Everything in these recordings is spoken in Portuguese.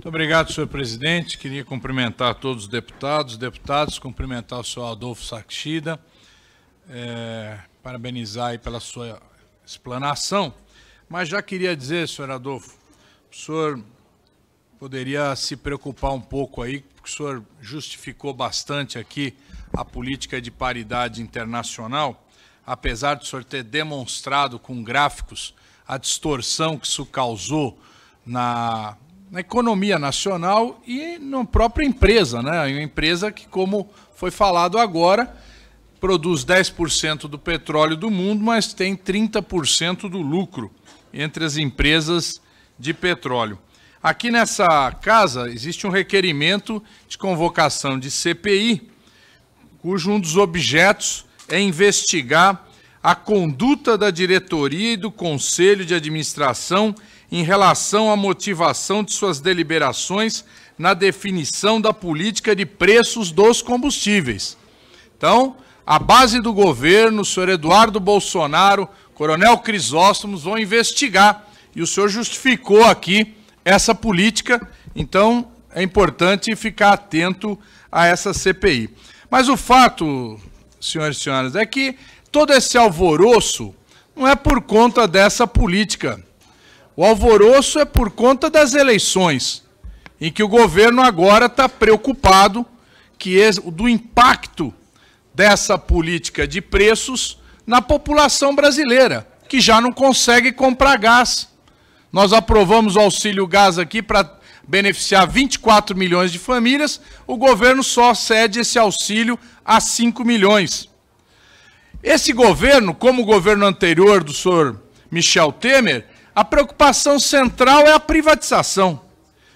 Muito obrigado, senhor presidente. Queria cumprimentar todos os deputados, deputados, cumprimentar o senhor Adolfo Saxida, é, parabenizar pela sua explanação. Mas já queria dizer, senhor Adolfo, o senhor poderia se preocupar um pouco aí, porque o senhor justificou bastante aqui a política de paridade internacional, apesar de o senhor ter demonstrado com gráficos a distorção que isso causou na na economia nacional e na própria empresa, né? Uma empresa que, como foi falado agora, produz 10% do petróleo do mundo, mas tem 30% do lucro entre as empresas de petróleo. Aqui nessa casa existe um requerimento de convocação de CPI, cujo um dos objetos é investigar a conduta da diretoria e do conselho de administração em relação à motivação de suas deliberações na definição da política de preços dos combustíveis. Então, a base do governo, o senhor Eduardo Bolsonaro, Coronel Crisóstomo, vão investigar e o senhor justificou aqui essa política, então é importante ficar atento a essa CPI. Mas o fato, senhoras e senhores, é que todo esse alvoroço não é por conta dessa política o alvoroço é por conta das eleições, em que o governo agora está preocupado que do impacto dessa política de preços na população brasileira, que já não consegue comprar gás. Nós aprovamos o auxílio gás aqui para beneficiar 24 milhões de famílias, o governo só cede esse auxílio a 5 milhões. Esse governo, como o governo anterior do senhor Michel Temer, a preocupação central é a privatização.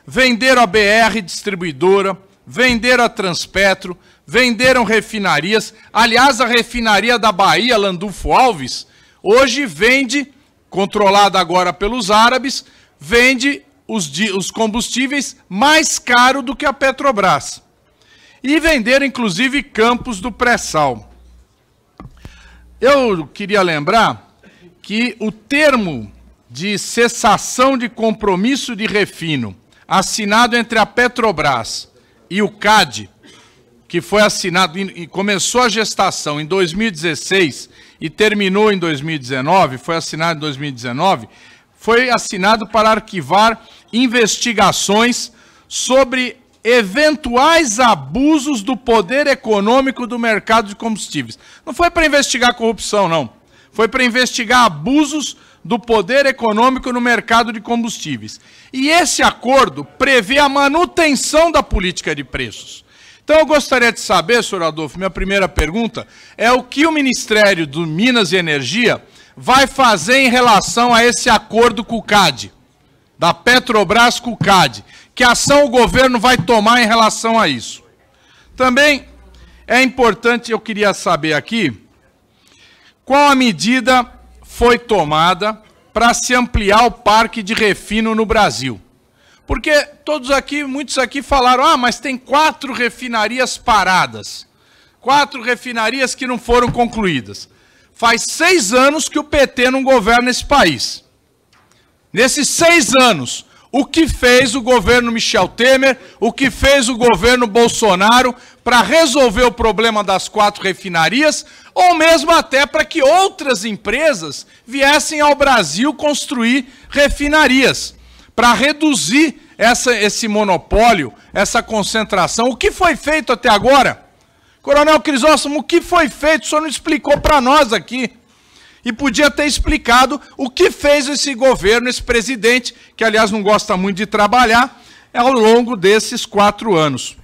Venderam a BR distribuidora, venderam a Transpetro, venderam refinarias. Aliás, a refinaria da Bahia, Landulfo Alves, hoje vende, controlada agora pelos árabes, vende os, os combustíveis mais caro do que a Petrobras. E venderam, inclusive, campos do pré-sal. Eu queria lembrar que o termo de cessação de compromisso de refino, assinado entre a Petrobras e o CAD, que foi assinado e começou a gestação em 2016 e terminou em 2019, foi assinado em 2019, foi assinado para arquivar investigações sobre eventuais abusos do poder econômico do mercado de combustíveis. Não foi para investigar corrupção, não. Foi para investigar abusos do poder econômico no mercado de combustíveis. E esse acordo prevê a manutenção da política de preços. Então eu gostaria de saber, senhor Adolfo, minha primeira pergunta é o que o Ministério do Minas e Energia vai fazer em relação a esse acordo com o CAD, da Petrobras com o CAD. Que ação o governo vai tomar em relação a isso? Também é importante, eu queria saber aqui, qual a medida foi tomada para se ampliar o parque de refino no Brasil. Porque todos aqui, muitos aqui falaram: ah, mas tem quatro refinarias paradas. Quatro refinarias que não foram concluídas. Faz seis anos que o PT não governa esse país. Nesses seis anos, o que fez o governo Michel Temer, o que fez o governo Bolsonaro para resolver o problema das quatro refinarias, ou mesmo até para que outras empresas viessem ao Brasil construir refinarias, para reduzir essa, esse monopólio, essa concentração. O que foi feito até agora? Coronel Crisóstomo, o que foi feito? O senhor não explicou para nós aqui e podia ter explicado o que fez esse governo, esse presidente, que aliás não gosta muito de trabalhar, ao longo desses quatro anos.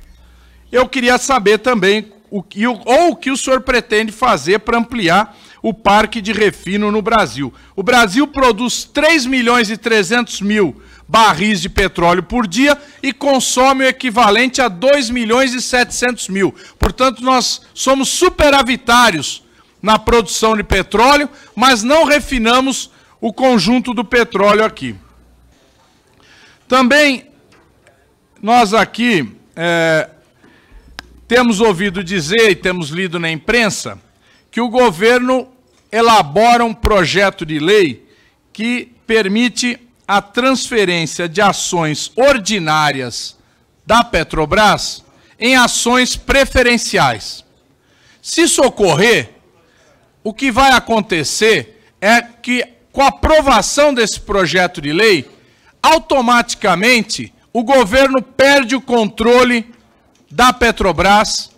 Eu queria saber também o que, ou o que o senhor pretende fazer para ampliar o parque de refino no Brasil. O Brasil produz 3 milhões e 300 mil barris de petróleo por dia e consome o equivalente a 2 milhões e 700 mil. Portanto, nós somos superavitários na produção de petróleo, mas não refinamos o conjunto do petróleo aqui. Também nós aqui é, temos ouvido dizer e temos lido na imprensa que o governo elabora um projeto de lei que permite a transferência de ações ordinárias da Petrobras em ações preferenciais. Se isso ocorrer, o que vai acontecer é que, com a aprovação desse projeto de lei, automaticamente o governo perde o controle da Petrobras,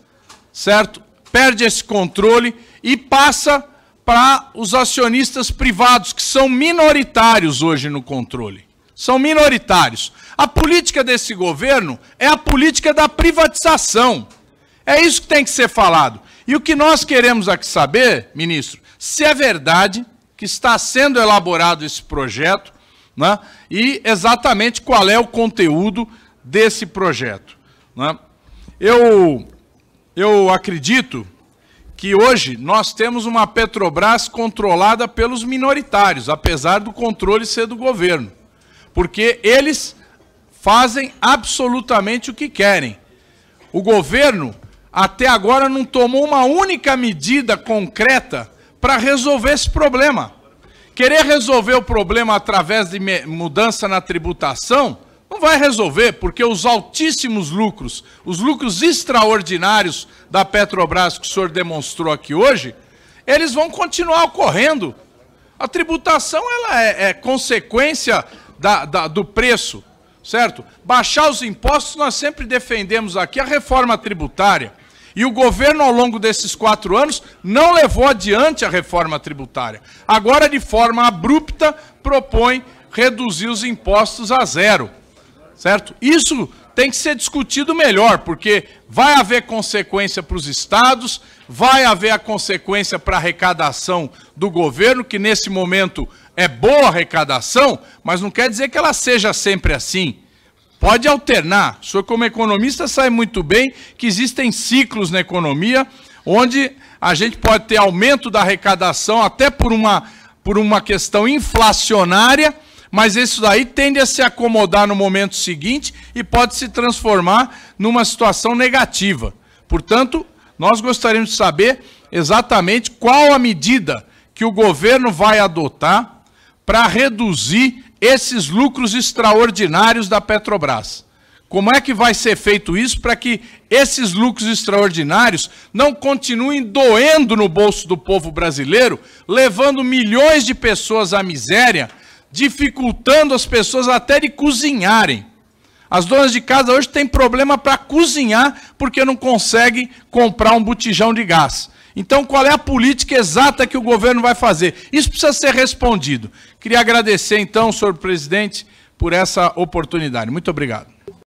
certo? Perde esse controle e passa para os acionistas privados, que são minoritários hoje no controle. São minoritários. A política desse governo é a política da privatização. É isso que tem que ser falado. E o que nós queremos aqui saber, ministro, se é verdade que está sendo elaborado esse projeto né, e exatamente qual é o conteúdo desse projeto. Né. Eu, eu acredito que hoje nós temos uma Petrobras controlada pelos minoritários, apesar do controle ser do governo, porque eles fazem absolutamente o que querem. O governo até agora não tomou uma única medida concreta para resolver esse problema. Querer resolver o problema através de mudança na tributação não vai resolver, porque os altíssimos lucros, os lucros extraordinários da Petrobras que o senhor demonstrou aqui hoje, eles vão continuar ocorrendo. A tributação ela é, é consequência da, da, do preço, certo? Baixar os impostos, nós sempre defendemos aqui a reforma tributária. E o governo, ao longo desses quatro anos, não levou adiante a reforma tributária. Agora, de forma abrupta, propõe reduzir os impostos a zero. Certo? Isso tem que ser discutido melhor, porque vai haver consequência para os estados, vai haver a consequência para a arrecadação do governo, que nesse momento é boa arrecadação, mas não quer dizer que ela seja sempre assim. Pode alternar. O senhor, como economista, sabe muito bem que existem ciclos na economia onde a gente pode ter aumento da arrecadação até por uma, por uma questão inflacionária, mas isso daí tende a se acomodar no momento seguinte e pode se transformar numa situação negativa. Portanto, nós gostaríamos de saber exatamente qual a medida que o governo vai adotar para reduzir esses lucros extraordinários da Petrobras. Como é que vai ser feito isso para que esses lucros extraordinários não continuem doendo no bolso do povo brasileiro, levando milhões de pessoas à miséria, dificultando as pessoas até de cozinharem? As donas de casa hoje têm problema para cozinhar porque não conseguem comprar um botijão de gás. Então, qual é a política exata que o governo vai fazer? Isso precisa ser respondido. Queria agradecer, então, senhor presidente, por essa oportunidade. Muito obrigado.